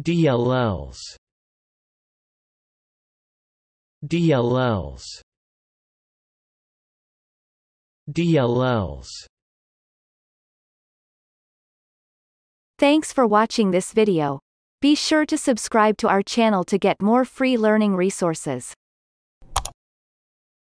DLLs DLLs DLLs Thanks for watching this video. Be sure to subscribe to our channel to get more free learning resources.